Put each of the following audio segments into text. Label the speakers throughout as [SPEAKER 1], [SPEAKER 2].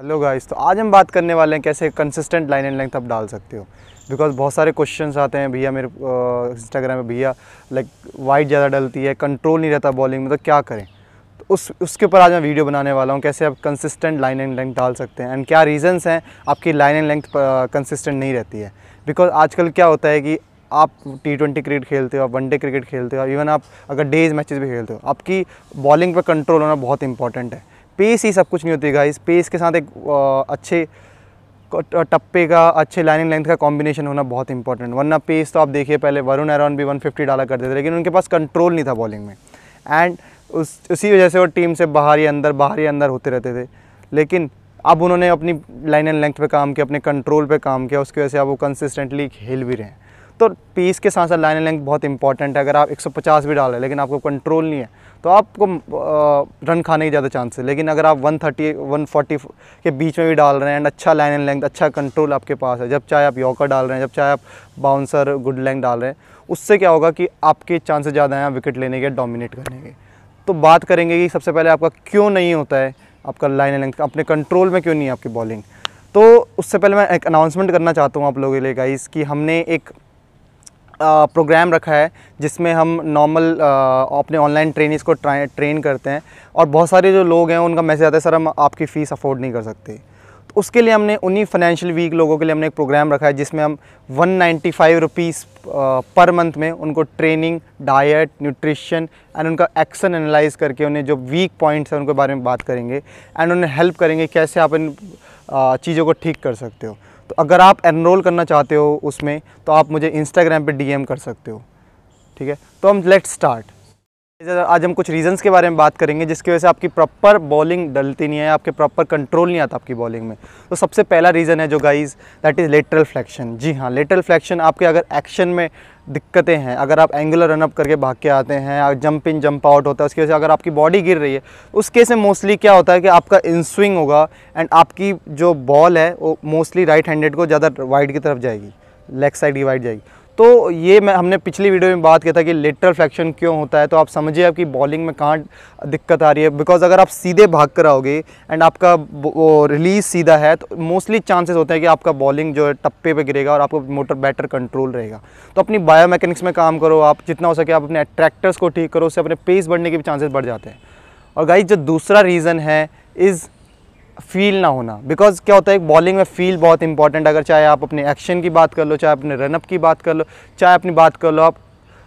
[SPEAKER 1] hello guys तो आज हम बात करने वाले हैं कैसे कंसिस्टेंट लाइन एंड लेंथ आप डाल सकते हो बिकॉज बहुत सारे क्वेश्चंस आते हैं भैया मेरे इंस्टाग्राम में भैया लाइक वाइट ज़्यादा डलती है कंट्रोल नहीं रहता बॉलिंग में तो क्या करें तो उस उसके ऊपर आज मैं वीडियो बनाने वाला हूँ कैसे आप कंसिस्टेंट लाइन एंड लेंथ डाल सकते हैं एंड क्या रीज़न्स हैं आपकी लाइन एंड लेंथ कंसिस्टेंट नहीं रहती है बिकॉज आजकल क्या होता है कि आप टी ट्वेंटी क्रिकेट खेलते हो आप वनडे क्रिकेट खेलते हो इवन आप अगर डेज मैचेस भी खेलते हो आपकी बॉलिंग पर कंट्रोल होना बहुत इंपॉर्टेंट है पेस ही सब कुछ नहीं होती गाइस स्पेस के साथ एक अच्छे टप्पे का अच्छे लाइनिंग लेंथ का कॉम्बिनेशन होना बहुत इंपॉर्टेंट वरना पेस तो आप देखिए पहले वरुण एरॉन भी 150 डाला करते थे लेकिन उनके पास कंट्रोल नहीं था बॉलिंग में एंड उस उसी वजह से वो टीम से बाहर ही अंदर बाहर ही अंदर होते रहते थे लेकिन अब उन्होंने अपनी लाइन एंड लेंथ पे काम किया अपने कंट्रोल पे काम किया उसकी वजह से अब वो कंसिस्टेंटली खेल भी रहे हैं तो पीस के साथ साथ लाइन लेंथ बहुत इंपॉर्टेंट है अगर आप 150 भी डाल रहे हैं लेकिन आपको कंट्रोल नहीं है तो आपको रन खाने के ज़्यादा चांस है लेकिन अगर आप 130 140 के बीच में भी डाल रहे हैं एंड अच्छा लाइन एंड लेंथ अच्छा कंट्रोल आपके पास है जब चाहे आप यॉकर डाल रहे हैं जब चाहे आप बाउंसर गुड लेंथ डाल रहे हैं उससे क्या होगा कि आपके चांसेस ज़्यादा हैं विकेट लेने के डोमिनेट करने के तो बात करेंगे कि सबसे पहले आपका क्यों नहीं होता है आपका लाइन एंड लेंथ अपने कंट्रोल में क्यों नहीं है आपकी बॉलिंग तो उससे पहले मैं एक अनाउंसमेंट करना चाहता हूँ आप लोगों के लिए गाइस कि हमने एक प्रोग्राम रखा है जिसमें हम नॉर्मल अपने ऑनलाइन ट्रेनिंग को ट्रेन करते हैं और बहुत सारे जो लोग हैं उनका मैसेज आता है सर हम आपकी फ़ीस अफोर्ड नहीं कर सकते तो उसके लिए हमने उन्हीं फाइनेंशियल वीक लोगों के लिए हमने एक प्रोग्राम रखा है जिसमें हम one ninety five rupees per month में उनको ट्रेनिंग डाइट न्यूट्रिशन एंड उनका एक्शन एनालाइज करके उन्हें जो वीक पॉइंट्स हैं उनके बारे में बात करेंगे एंड उन्हें हेल्प करेंगे कैसे आप इन चीज़ों को ठीक कर सकते हो तो अगर आप एनरोल करना चाहते हो उसमें तो आप मुझे इंस्टाग्राम पे डीएम कर सकते हो ठीक है तो हम लेट्स स्टार्ट आज हम कुछ रीजंस के बारे में बात करेंगे जिसकी वजह से आपकी प्रॉपर बॉलिंग डलती नहीं है आपके प्रॉपर कंट्रोल नहीं आता आपकी बॉलिंग में तो सबसे पहला रीज़न है जो guys that is lateral flexion जी हाँ लेटरल फ्लैक्शन आपके अगर एक्शन में दिक्कतें हैं अगर आप एंगुलर रनअप करके भाग के आते हैं जंप इन जंप आउट होता है उसकी वजह से अगर आपकी बॉडी गिर रही है उस केस में मोस्टली क्या होता है कि आपका इन स्विंग होगा एंड आपकी जो बॉल है वो मोस्टली राइट हैंडेड को ज़्यादा वाइड की तरफ जाएगी लेग साइड की वाइड जाएगी तो ये मैं हमने पिछली वीडियो में बात किया था कि लेटरल फ्लैक्शन क्यों होता है तो आप समझिए आपकी बॉलिंग में कहाँ दिक्कत आ रही है बिकॉज अगर आप सीधे भाग कर आओगे एंड आपका वो रिलीज सीधा है तो मोस्टली चांसेस होते हैं कि आपका बॉलिंग जो है टप्पे पे गिरेगा और आपका मोटर बैटर कंट्रोल रहेगा तो अपनी बायोमेकेनिक्स में काम करो आप जितना हो सके आप अपने अट्रैक्टर्स को ठीक करो उससे अपने पेस बढ़ने के भी चांसेस बढ़ जाते हैं और गाइज जो दूसरा रीज़न है इज़ फील ना होना बिकॉज क्या होता है बॉलिंग में फील बहुत इंपॉर्टेंट अगर चाहे आप अपने एक्शन की बात कर लो चाहे अपने रनअप की बात कर लो चाहे अपनी बात कर लो आप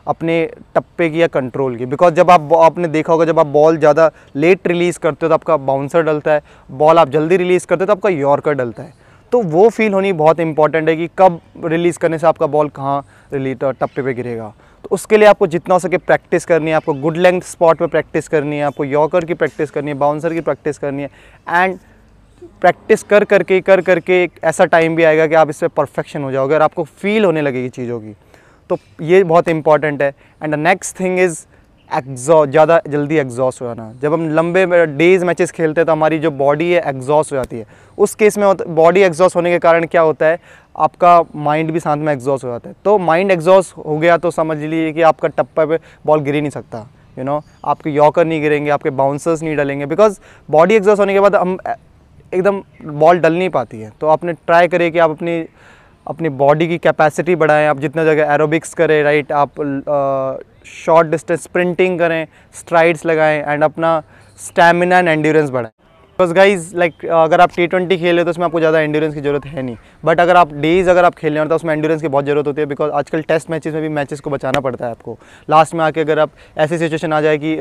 [SPEAKER 1] अपने टप्पे की या कंट्रोल की बिकॉज जब आप आपने देखा होगा जब आप बॉल ज़्यादा लेट रिलीज़ करते हो तो आपका बाउंसर डलता है बॉल आप जल्दी रिलीज़ करते हो तो आपका यॉर्कर डलता है तो वो फील होनी बहुत इंपॉर्टेंट है कि कब रिलीज़ करने से आपका बॉल कहाँ रिलीज टप्पे पे गिरेगा तो उसके लिए आपको जितना हो सके प्रैक्टिस करनी है आपको गुड लेंथ स्पॉट पर प्रैक्टिस करनी है आपको यॉकर की प्रैक्टिस करनी है बाउंसर की प्रैक्टिस करनी है एंड प्रैक्टिस कर करके कर करके एक ऐसा टाइम भी आएगा कि आप इससे परफेक्शन हो जाओगे और आपको फील होने लगेगी चीज़ों की तो ये बहुत इंपॉर्टेंट है and the next thing is एग्जॉ ज़्यादा जल्दी एग्जॉस्ट हो जाना जब हम लंबे डेज मैचेस खेलते हैं तो हमारी जो बॉडी है एग्जॉस्ट हो जाती है उस केस में बॉडी एग्जॉस्ट होने के कारण क्या होता है आपका माइंड भी साथ में एग्जॉस्ट हो जाता है तो माइंड एग्जॉस्ट हो गया तो समझ लीजिए कि आपका टप्पा पे बॉल गिर ही नहीं सकता यू you नो know, आपके यॉकर नहीं गिरेंगे आपके बाउंसर्स नहीं डलेंगे बिकॉज बॉडी एग्जॉस्ट होने के बाद हम एकदम बॉल डल नहीं पाती है तो आपने ट्राई करें कि आप अपनी अपनी बॉडी की कैपेसिटी बढ़ाएं आप जितना जगह एरोबिक्स करें राइट आप शॉर्ट डिस्टेंस स्प्रिंटिंग करें स्ट्राइड्स लगाएं एंड अपना स्टेमिना एंड एंड्योरेंस बढ़ाएं बस गाइज लाइक अगर आप टी ट्वेंटी खेल रहे हो तो उसमें आपको ज़्यादा एंडोरेंस की जरूरत है नहीं बट अगर आप डेज अगर आप खेल रहे हो तो उसमें एंडोरेंस की बहुत जरूरत होती है बिकॉज आजकल टेस्ट मैचेस में भी मैचेस को बचाना पड़ता है आपको लास्ट में आके अगर आप ऐसी सिचुएशन आ जाए कि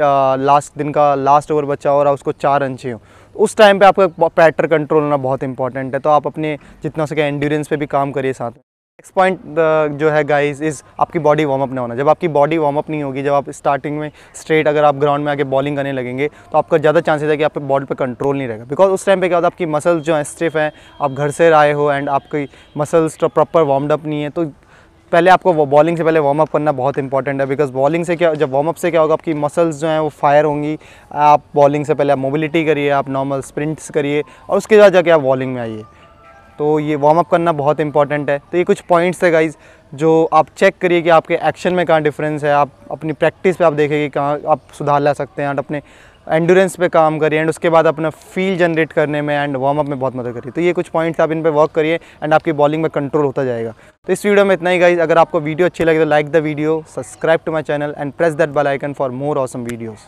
[SPEAKER 1] लास्ट uh, दिन का लास्ट ओवर बचा हो और उसको चार रन चाहिए तो उस टाइम पे आपका पैटर कंट्रोल होना बहुत इंपॉर्टेंट है तो आप अपने जितना सके एंडोरेंस पे भी काम करिए साथ नेक्स्ट पॉइंट जो है गाइस इस आपकी बॉडी वार्म अप नहीं होना जब आपकी बॉडी वार्म अप नहीं होगी जब आप स्टार्टिंग में स्ट्रेट अगर आप ग्राउंड में आके बॉलिंग करने लगेंगे तो आपका ज़्यादा चांसेस है कि आपके बॉडी पे कंट्रोल नहीं रहेगा बिकॉज उस टाइम पे क्या होता है आपकी मसल्स जो हैं स्टिफ हैं आप घर से आए हो एंड आपकी मसल्स तो प्रॉपर वार्म अप नहीं है तो पहले आपको बॉलिंग से पहले वार्म अप करना बहुत इंपॉर्टेंट है बिकॉज बॉलिंग से क्या जब वार्म अप से क्या होगा आपकी मसल्स जो हैं वो फायर होंगी आप बॉलिंग से पहले आप मोबिलिटी करिए आप नॉर्मल स्प्रिंट्स करिए और उसके बाद जाके आप बॉलिंग में आइए तो ये वार्म अप करना बहुत इंपॉर्टेंट है तो ये कुछ पॉइंट्स है गाइज़ जो आप चेक करिए कि आपके एक्शन में कहाँ डिफरेंस है आप अपनी प्रैक्टिस पे आप देखेंगे कहाँ आप सुधार ला सकते हैं एंड अपने एंडोरेंस पे काम करिए एंड उसके बाद अपना फील जनरेट करने में एंड वार्म अप में बहुत मदद करिए तो ये कुछ पॉइंट्स आप इन पर वर्क करिए एंड आपकी बॉलिंग में कंट्रोल होता जाएगा तो इस वीडियो में इतना ही गाइज अगर आपको वीडियो अच्छी लगे तो like the video subscribe to my channel and press that bell icon for more awesome videos